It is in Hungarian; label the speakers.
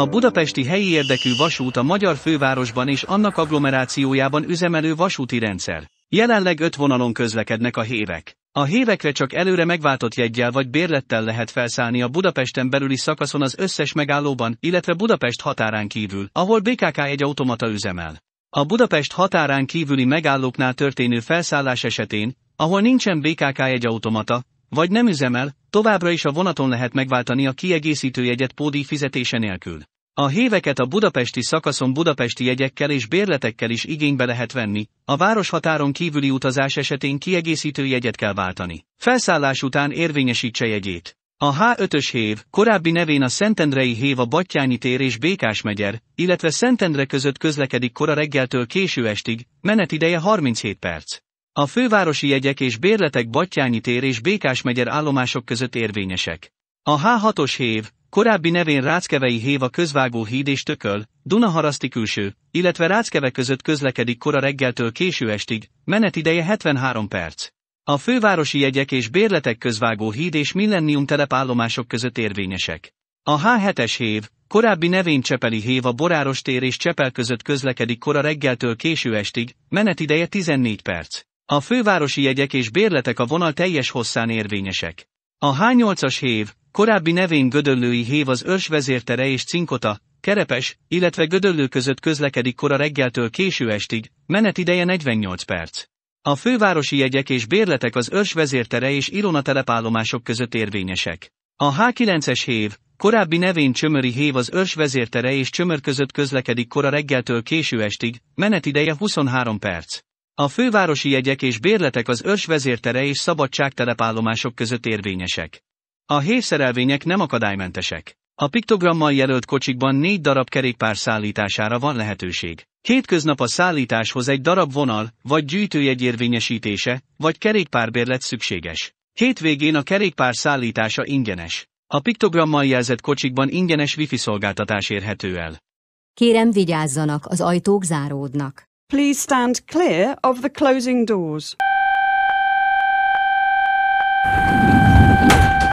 Speaker 1: A budapesti helyi érdekű vasút a magyar fővárosban és annak agglomerációjában üzemelő vasúti rendszer. Jelenleg öt vonalon közlekednek a hévek. A hévekre csak előre megváltott jegyel vagy bérlettel lehet felszállni a Budapesten belüli szakaszon az összes megállóban, illetve Budapest határán kívül, ahol BKK egy automata üzemel. A Budapest határán kívüli megállóknál történő felszállás esetén, ahol nincsen BKK egy automata, vagy nem üzemel, továbbra is a vonaton lehet megváltani a kiegészítő jegyet pódi fizetése nélkül. A héveket a budapesti szakaszon budapesti jegyekkel és bérletekkel is igénybe lehet venni, a városhatáron kívüli utazás esetén kiegészítő jegyet kell váltani. Felszállás után érvényesítse jegyét. A H5-ös hév, korábbi nevén a Szentendrei hév a Battyányi tér és Békás megyer, illetve Szentendre között közlekedik kora reggeltől késő estig, menetideje 37 perc. A fővárosi jegyek és bérletek Battyányi tér és Békás megyer állomások között érvényesek. A H6-os hév, Korábbi nevén Ráckevei Héva közvágó híd és Tököl, Dunaharaszti külső, illetve Ráckeve között közlekedik kora reggeltől késő estig, menetideje 73 perc. A fővárosi jegyek és bérletek közvágó híd és Millennium telepállomások állomások között érvényesek. A H7-es hév, korábbi nevén Csepeli hév a Boráros tér és Csepel között közlekedik kora reggeltől késő estig, menetideje 14 perc. A fővárosi jegyek és bérletek a vonal teljes hosszán érvényesek. A H8-as hév, Korábbi nevén Gödöllői hév az őrs vezértere és Cinkota, Kerepes, illetve Gödöllő között közlekedik kora reggeltől késő estig, menetideje 48 perc. A fővárosi jegyek és bérletek az őrs vezértere és Ilona telepállomások között érvényesek. A H9-es hév, korábbi nevén Csömöri hév az őrs vezértere és Csömör között közlekedik kora reggeltől késő estig, menetideje 23 perc. A fővárosi jegyek és bérletek az őrs vezértere és szabadság telepállomások között érvényesek. A héjszerelvények nem akadálymentesek. A piktogrammal jelölt kocsikban négy darab kerékpár szállítására van lehetőség. Hétköznap a szállításhoz egy darab vonal, vagy gyűjtőjegy érvényesítése, vagy kerékpárbérlet szükséges. Hétvégén a kerékpár szállítása ingyenes. A piktogrammal jelzett kocsikban ingyenes wifi szolgáltatás érhető el. Kérem vigyázzanak, az ajtók záródnak. Please stand clear of the closing doors.